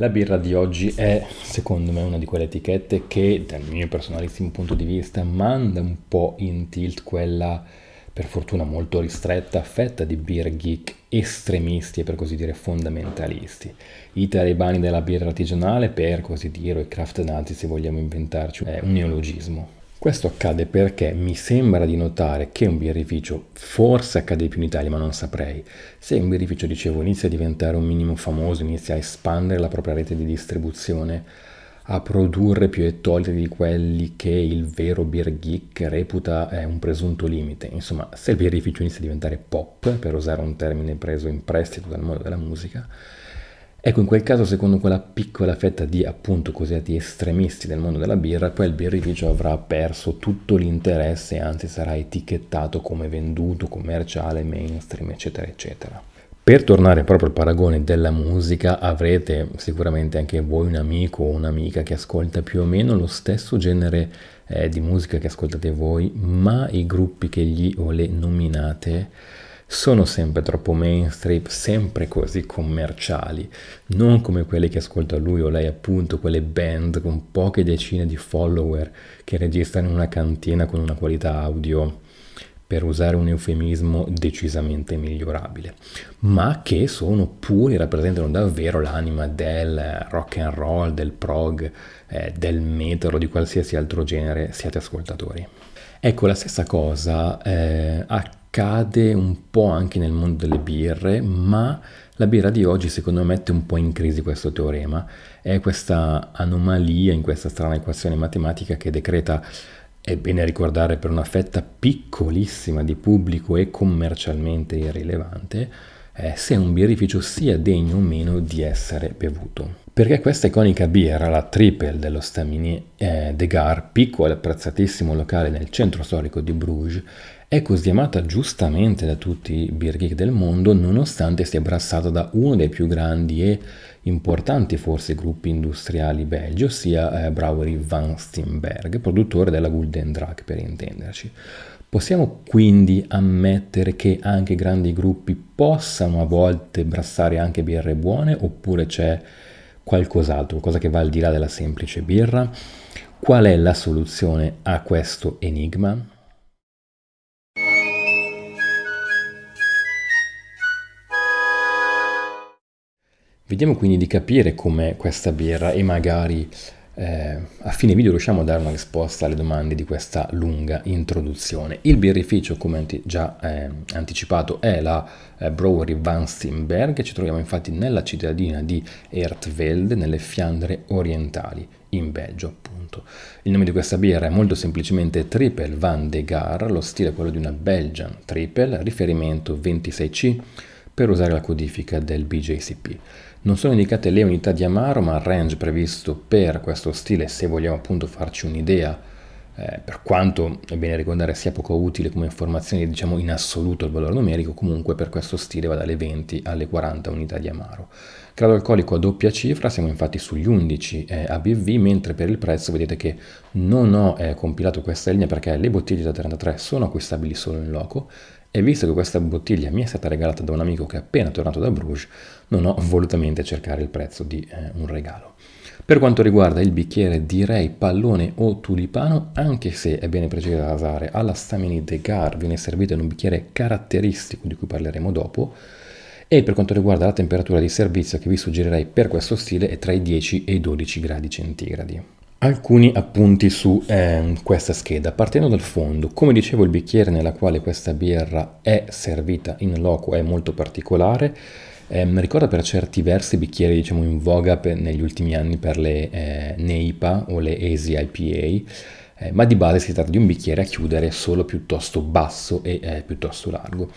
La birra di oggi è, secondo me, una di quelle etichette che, dal mio personalissimo punto di vista, manda un po' in tilt quella, per fortuna molto ristretta, fetta di beer geek estremisti e per così dire fondamentalisti. I talebani della birra artigianale, per così dire, o i craft nazi, se vogliamo inventarci, è un neologismo questo accade perché mi sembra di notare che un birrificio, forse accade più in Italia ma non saprei, se un birrificio, dicevo, inizia a diventare un minimo famoso, inizia a espandere la propria rete di distribuzione, a produrre più ettolitri di quelli che il vero beer geek reputa è eh, un presunto limite. Insomma, se il birrificio inizia a diventare pop, per usare un termine preso in prestito dal mondo della musica, Ecco, in quel caso, secondo quella piccola fetta di appunto così cosiddetti estremisti del mondo della birra, poi il birrificio avrà perso tutto l'interesse anzi sarà etichettato come venduto, commerciale, mainstream, eccetera, eccetera. Per tornare proprio al paragone della musica, avrete sicuramente anche voi un amico o un'amica che ascolta più o meno lo stesso genere eh, di musica che ascoltate voi, ma i gruppi che gli o le nominate sono sempre troppo mainstream, sempre così commerciali, non come quelli che ascolta lui o lei, appunto quelle band con poche decine di follower che registrano in una cantina con una qualità audio per usare un eufemismo decisamente migliorabile, ma che sono puri, rappresentano davvero l'anima del rock and roll, del prog, eh, del metal o di qualsiasi altro genere siate ascoltatori. Ecco, la stessa cosa eh, accade un po' anche nel mondo delle birre, ma la birra di oggi secondo me mette un po' in crisi questo teorema, è questa anomalia in questa strana equazione matematica che decreta, è bene ricordare per una fetta piccolissima di pubblico e commercialmente irrilevante, eh, se un birrificio sia degno o meno di essere bevuto. Perché questa iconica birra, la triple dello Stamini eh, de Gare, piccolo e apprezzatissimo locale nel centro storico di Bruges, è così amata giustamente da tutti i beer geek del mondo nonostante sia brassata da uno dei più grandi e importanti forse gruppi industriali belgi, ossia eh, Brewery Van Steenberg, produttore della Golden Drag per intenderci. Possiamo quindi ammettere che anche grandi gruppi possano a volte brassare anche birre buone oppure c'è qualcos'altro, qualcosa che va al di là della semplice birra? Qual è la soluzione a questo enigma? Vediamo quindi di capire com'è questa birra e magari eh, a fine video riusciamo a dare una risposta alle domande di questa lunga introduzione. Il birrificio, come anti già eh, anticipato, è la eh, Brewery Steenberg. ci troviamo infatti nella cittadina di Ertvelde, nelle Fiandre orientali, in Belgio appunto. Il nome di questa birra è molto semplicemente Triple Van de Gar, lo stile è quello di una Belgian Triple, riferimento 26C per usare la codifica del BJCP. Non sono indicate le unità di amaro, ma il range previsto per questo stile, se vogliamo appunto farci un'idea, eh, per quanto è bene ricordare sia poco utile come informazione, diciamo in assoluto il valore numerico, comunque per questo stile va dalle 20 alle 40 unità di amaro. Grado alcolico a doppia cifra, siamo infatti sugli 11 eh, ABV, mentre per il prezzo vedete che non ho eh, compilato questa linea perché le bottiglie da 33 sono acquistabili solo in loco, e visto che questa bottiglia mi è stata regalata da un amico che è appena tornato da Bruges, non ho volutamente cercare il prezzo di eh, un regalo. Per quanto riguarda il bicchiere direi pallone o tulipano, anche se è bene precisare alla Stamini de Gar viene servito in un bicchiere caratteristico di cui parleremo dopo, e per quanto riguarda la temperatura di servizio che vi suggerirei per questo stile è tra i 10 e i 12 gradi centigradi. Alcuni appunti su eh, questa scheda. Partendo dal fondo, come dicevo il bicchiere nella quale questa birra è servita in loco è molto particolare, eh, ricorda per certi versi bicchieri diciamo, in voga per, negli ultimi anni per le eh, NEIPA o le ASI IPA, eh, ma di base si tratta di un bicchiere a chiudere solo piuttosto basso e eh, piuttosto largo.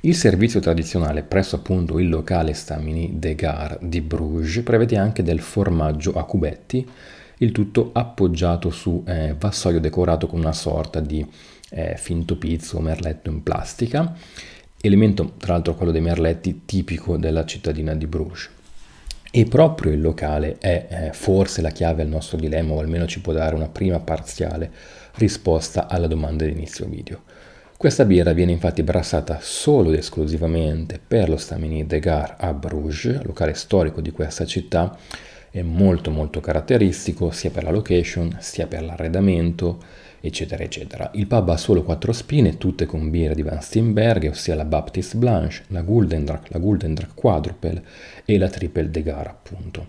Il servizio tradizionale presso appunto il locale Stamini de Gare di Bruges prevede anche del formaggio a cubetti, il tutto appoggiato su eh, vassoio decorato con una sorta di eh, finto pizzo o merletto in plastica, elemento tra l'altro quello dei merletti tipico della cittadina di Bruges. E proprio il locale è eh, forse la chiave al nostro dilemma o almeno ci può dare una prima parziale risposta alla domanda di inizio video. Questa birra viene infatti brassata solo ed esclusivamente per lo Stamini de Gare a Bruges, locale storico di questa città, è molto molto caratteristico sia per la location sia per l'arredamento eccetera eccetera. Il pub ha solo quattro spine, tutte con birre di Van Steenberg, ossia la Baptist Blanche, la Guldendrak, la Guldendrak Quadruple e la Triple de Gar appunto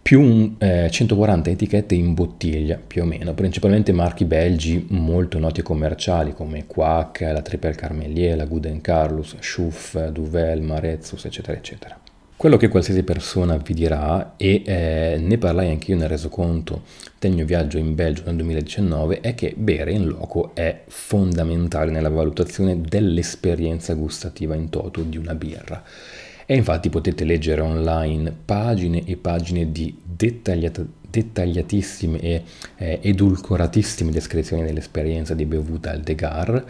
più un, eh, 140 etichette in bottiglia più o meno, principalmente marchi belgi molto noti e commerciali come Quack, la Triple Carmelier, la Guden Carlus, Schuff, Duvel, Marezus, eccetera, eccetera. Quello che qualsiasi persona vi dirà, e eh, ne parlai anche io nel resoconto del mio viaggio in Belgio nel 2019, è che bere in loco è fondamentale nella valutazione dell'esperienza gustativa in toto di una birra. E infatti potete leggere online pagine e pagine di dettagliata, dettagliatissime e eh, edulcoratissime descrizioni dell'esperienza di bevuta al Degar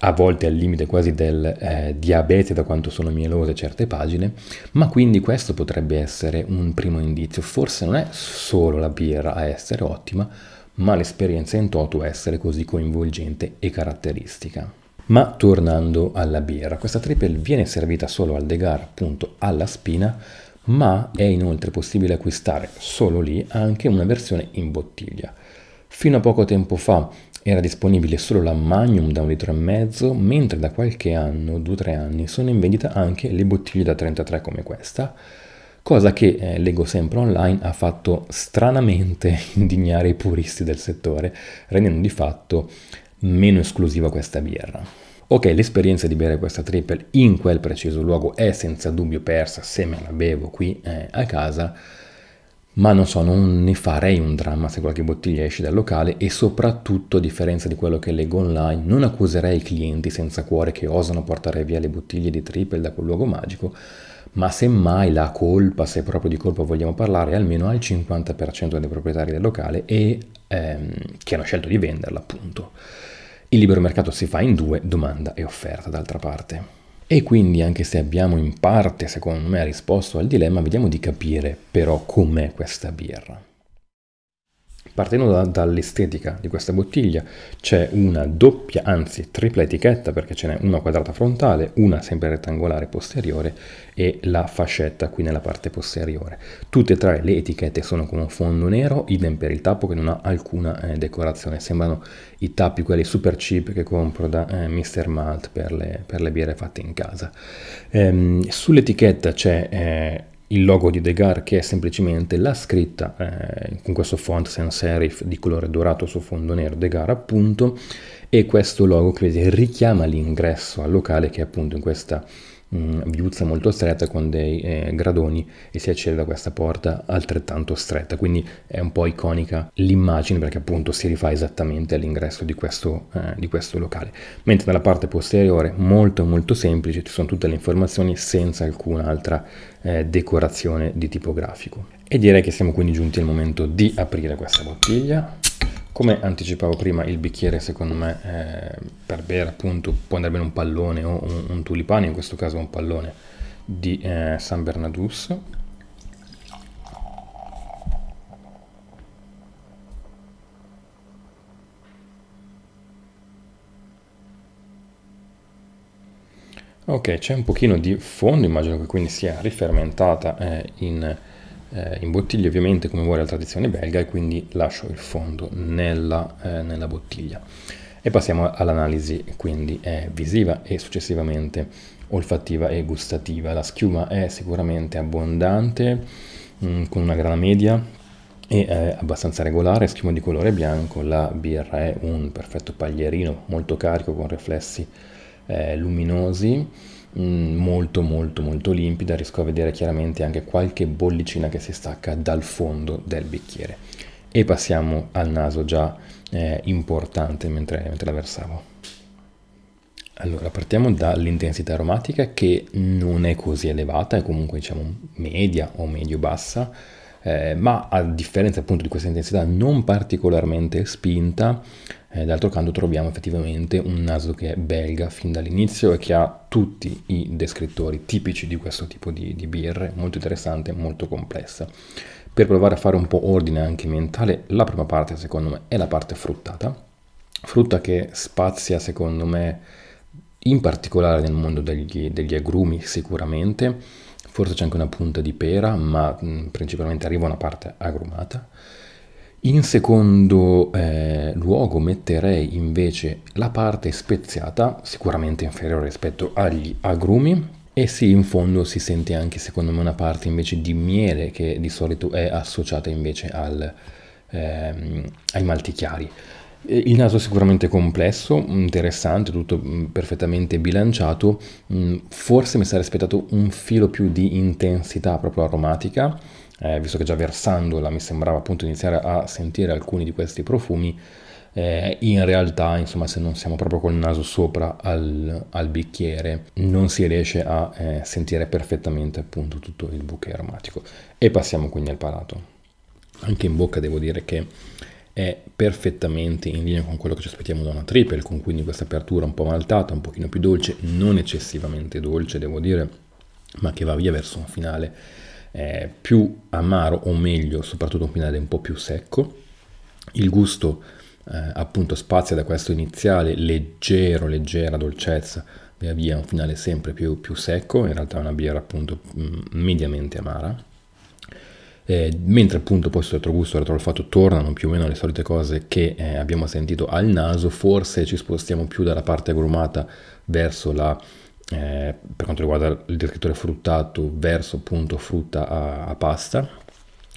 a volte al limite quasi del eh, diabete da quanto sono mielose certe pagine, ma quindi questo potrebbe essere un primo indizio, forse non è solo la birra a essere ottima, ma l'esperienza in toto a essere così coinvolgente e caratteristica. Ma tornando alla birra, questa triple viene servita solo al Degar, appunto alla spina, ma è inoltre possibile acquistare solo lì anche una versione in bottiglia. Fino a poco tempo fa era disponibile solo la Magnum da un litro e mezzo, mentre da qualche anno, 2-3 anni, sono in vendita anche le bottiglie da 33 come questa, cosa che eh, leggo sempre online ha fatto stranamente indignare i puristi del settore, rendendo di fatto meno esclusiva questa birra. Ok, l'esperienza di bere questa triple in quel preciso luogo è senza dubbio persa se me la bevo qui eh, a casa, ma non so, non ne farei un dramma se qualche bottiglia esce dal locale e soprattutto, a differenza di quello che leggo online, non accuserei i clienti senza cuore che osano portare via le bottiglie di triple da quel luogo magico, ma semmai la colpa, se proprio di colpa vogliamo parlare, è almeno al 50% dei proprietari del locale e ehm, che hanno scelto di venderla, appunto. Il libero mercato si fa in due, domanda e offerta, d'altra parte. E quindi anche se abbiamo in parte, secondo me, risposto al dilemma, vediamo di capire però com'è questa birra. Partendo da, dall'estetica di questa bottiglia c'è una doppia, anzi tripla etichetta perché ce n'è una quadrata frontale, una sempre rettangolare posteriore e la fascetta qui nella parte posteriore. Tutte e tre le etichette sono con un fondo nero, idem per il tappo che non ha alcuna eh, decorazione, sembrano i tappi quelli super cheap che compro da eh, Mr. Malt per le, per le, birre fatte in casa. Ehm, Sull'etichetta c'è... Eh, il logo di Degar che è semplicemente la scritta eh, con questo font sans serif di colore dorato su fondo nero Degar appunto e questo logo che vedete richiama l'ingresso al locale che è appunto in questa mh, mm, viuzza molto stretta con dei eh, gradoni e si accede da questa porta altrettanto stretta, quindi è un po' iconica l'immagine perché appunto si rifà esattamente all'ingresso di questo, eh, di questo locale. Mentre nella parte posteriore, molto molto semplice, ci sono tutte le informazioni senza alcun'altra eh, decorazione di tipo grafico. E direi che siamo quindi giunti al momento di aprire questa bottiglia. Come anticipavo prima, il bicchiere secondo me eh, per bere appunto può andare bene un pallone o un, un tulipano, in questo caso un pallone di eh, San Bernardus. Ok, c'è un pochino di fondo, immagino che quindi sia rifermentata eh, in eh, in bottiglia ovviamente come vuole la tradizione belga e quindi lascio il fondo nella, eh, nella bottiglia. E passiamo all'analisi quindi eh, visiva e successivamente olfattiva e gustativa. La schiuma è sicuramente abbondante, mh, mm, con una grana media e eh, abbastanza regolare, schiuma di colore bianco, la birra è un perfetto paglierino molto carico con riflessi eh, luminosi Mm, molto molto molto limpida riesco a vedere chiaramente anche qualche bollicina che si stacca dal fondo del bicchiere e passiamo al naso già eh, importante mentre, mentre la versavo allora partiamo dall'intensità aromatica che non è così elevata è comunque diciamo media o medio bassa eh, ma a differenza appunto di questa intensità non particolarmente spinta, eh, d'altro canto troviamo effettivamente un naso che è belga fin dall'inizio e che ha tutti i descrittori tipici di questo tipo di, di birre, molto interessante, molto complessa. Per provare a fare un po' ordine anche mentale, la prima parte secondo me è la parte fruttata, frutta che spazia secondo me in particolare nel mondo degli, degli agrumi sicuramente, forse c'è anche una punta di pera, ma principalmente arriva una parte agrumata. In secondo eh, luogo metterei invece la parte speziata, sicuramente inferiore rispetto agli agrumi, e sì, in fondo si sente anche secondo me una parte invece di miele che di solito è associata invece al, ehm, ai malti chiari. Eh, il naso è sicuramente complesso, interessante, tutto mm, perfettamente bilanciato, mm, forse mi sarei aspettato un filo più di intensità proprio aromatica, eh, visto che già versandola mi sembrava appunto iniziare a sentire alcuni di questi profumi, eh, in realtà insomma se non siamo proprio col naso sopra al, al bicchiere non si riesce a eh, sentire perfettamente appunto tutto il bouquet aromatico. E passiamo quindi al palato. Anche in bocca devo dire che è perfettamente in linea con quello che ci aspettiamo da una triple, con quindi questa apertura un po' maltata, un pochino più dolce, non eccessivamente dolce devo dire, ma che va via verso un finale eh, più amaro o meglio, soprattutto un finale un po' più secco. Il gusto eh, appunto spazia da questo iniziale leggero, leggera dolcezza via via un finale sempre più, più secco, in realtà è una birra appunto mm, mediamente amara eh, mentre appunto questo sul retrogusto e retroolfatto tornano più o meno le solite cose che eh, abbiamo sentito al naso, forse ci spostiamo più dalla parte agrumata verso la... Eh, per quanto riguarda il descrittore fruttato verso appunto frutta a, a pasta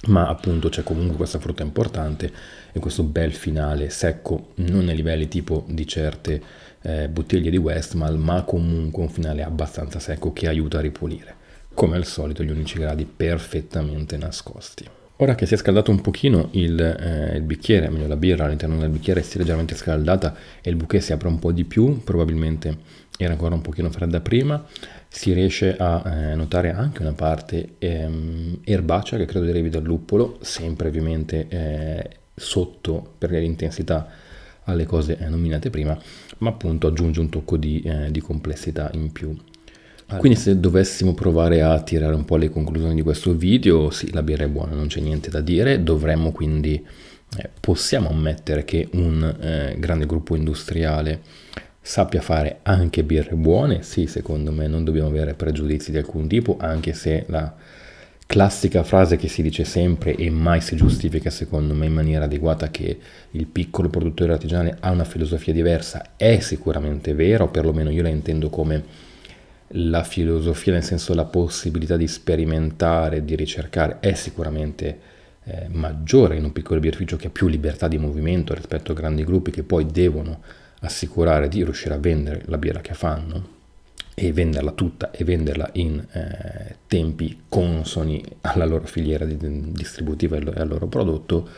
ma appunto c'è comunque questa frutta importante e questo bel finale secco non ai livelli tipo di certe eh, bottiglie di Westmal ma comunque un finale abbastanza secco che aiuta a ripulire come al solito gli 11 gradi perfettamente nascosti. Ora che si è scaldato un pochino il, eh, il bicchiere, meglio la birra all'interno del bicchiere si è leggermente scaldata e il bouquet si apre un po' di più, probabilmente era ancora un pochino fredda prima, si riesce a eh, notare anche una parte ehm, erbacea che credo derivi dal luppolo, sempre ovviamente eh, sotto per l'intensità alle cose eh, nominate prima, ma appunto aggiunge un tocco di, eh, di complessità in più quindi se dovessimo provare a tirare un po' le conclusioni di questo video, sì, la birra è buona, non c'è niente da dire, dovremmo quindi, eh, possiamo ammettere che un eh, grande gruppo industriale sappia fare anche birre buone, sì, secondo me non dobbiamo avere pregiudizi di alcun tipo, anche se la classica frase che si dice sempre e mai si giustifica secondo me in maniera adeguata che il piccolo produttore artigianale ha una filosofia diversa è sicuramente vero, perlomeno io la intendo come la filosofia, nel senso la possibilità di sperimentare, di ricercare, è sicuramente eh, maggiore in un piccolo birrificio che ha più libertà di movimento rispetto a grandi gruppi che poi devono assicurare di riuscire a vendere la birra che fanno e venderla tutta e venderla in eh, tempi consoni alla loro filiera distributiva e al loro prodotto,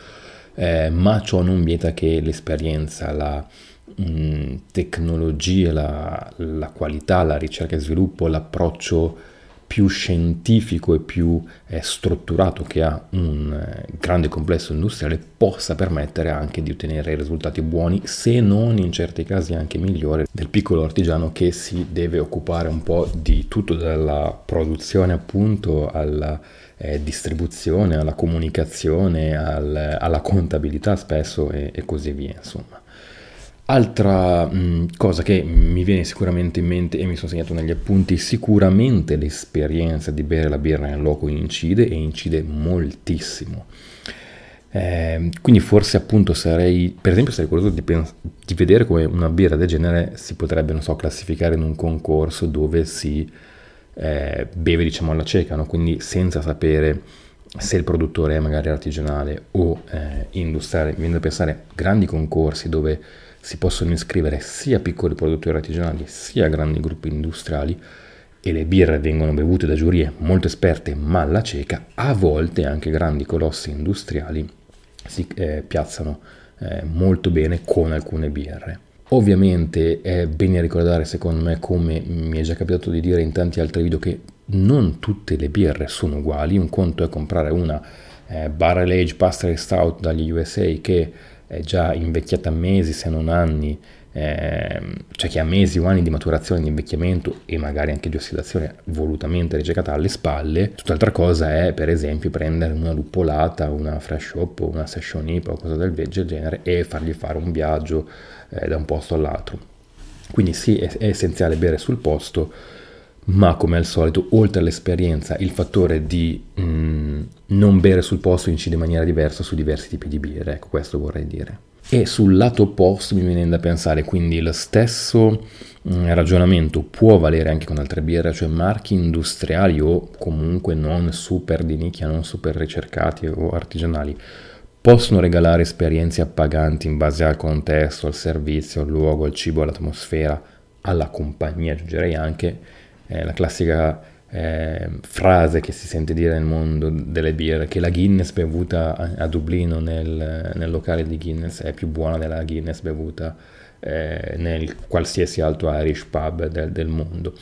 eh, ma ciò non vieta che l'esperienza, la, mh, mm, tecnologie, la, la, qualità, la ricerca e sviluppo, l'approccio più scientifico e più eh, strutturato che ha un eh, grande complesso industriale possa permettere anche di ottenere risultati buoni, se non in certi casi anche migliori, del piccolo artigiano che si deve occupare un po' di tutto, dalla produzione appunto alla eh, distribuzione, alla comunicazione, al, alla contabilità spesso e, e così via, insomma. Altra mh, mm, cosa che mi viene sicuramente in mente e mi sono segnato negli appunti, sicuramente l'esperienza di bere la birra in loco incide e incide moltissimo. Eh, quindi forse appunto sarei, per esempio sarei curioso di, pens- di, vedere come una birra del genere si potrebbe, non so, classificare in un concorso dove si eh, beve diciamo alla cieca, no? quindi senza sapere se il produttore è magari artigianale o eh, industriale. Mi viene da pensare grandi concorsi dove si possono iscrivere sia piccoli produttori artigianali sia grandi gruppi industriali e le birre vengono bevute da giurie molto esperte ma alla cieca, a volte anche grandi colossi industriali si eh, piazzano eh, molto bene con alcune birre. Ovviamente è bene ricordare, secondo me, come mi è già capitato di dire in tanti altri video, che non tutte le birre sono uguali. Un conto è comprare una eh, barrel age pastry stout dagli USA che è già invecchiata a mesi se non anni, ehm, cioè che ha mesi o anni di maturazione, di invecchiamento e magari anche di ossidazione volutamente ricercata alle spalle, tutt'altra cosa è per esempio prendere una luppolata, una fresh hop una session hip o cosa del genere e fargli fare un viaggio eh, da un posto all'altro. Quindi sì, è, è essenziale bere sul posto, ma come al solito, oltre all'esperienza, il fattore di mh, mm, non bere sul posto incide in maniera diversa su diversi tipi di birra, ecco questo vorrei dire. E sul lato opposto mi viene da pensare, quindi lo stesso mm, ragionamento può valere anche con altre birre, cioè marchi industriali o comunque non super di nicchia, non super ricercati o artigianali, possono regalare esperienze appaganti in base al contesto, al servizio, al luogo, al cibo, all'atmosfera, alla compagnia, aggiungerei anche eh, la classica eh, frase che si sente dire nel mondo delle birre, che la Guinness bevuta a, a Dublino nel, nel, locale di Guinness è più buona della Guinness bevuta eh, nel qualsiasi altro Irish pub del, del mondo.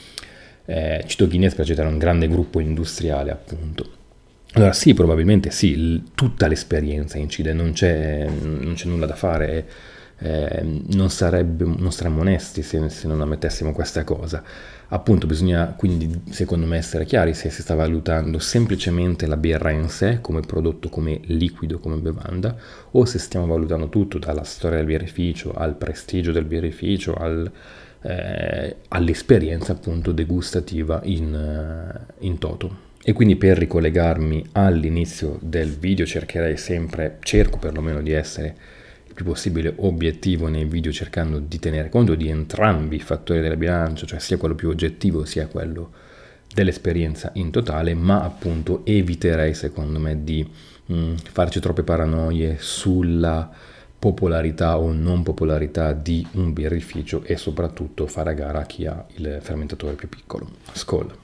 Eh, cito Guinness perché citare un grande gruppo industriale, appunto. Allora sì, probabilmente sì, l- tutta l'esperienza incide, non c'è, non c'è nulla da fare. Eh. Ehm, non, sarebbe, non, saremmo onesti se, se, non ammettessimo questa cosa. Appunto, bisogna quindi, secondo me, essere chiari se si sta valutando semplicemente la birra in sé come prodotto, come liquido, come bevanda, o se stiamo valutando tutto, dalla storia del birrificio al prestigio del birrificio al, eh, all'esperienza appunto degustativa in, eh, in toto. E quindi per ricollegarmi all'inizio del video cercherei sempre, cerco perlomeno di essere più possibile obiettivo nei video cercando di tenere conto di entrambi i fattori della bilancia, cioè sia quello più oggettivo sia quello dell'esperienza in totale, ma appunto eviterei secondo me di mh, mm, farci troppe paranoie sulla popolarità o non popolarità di un birrificio e soprattutto fare a gara chi ha il fermentatore più piccolo. Ascol.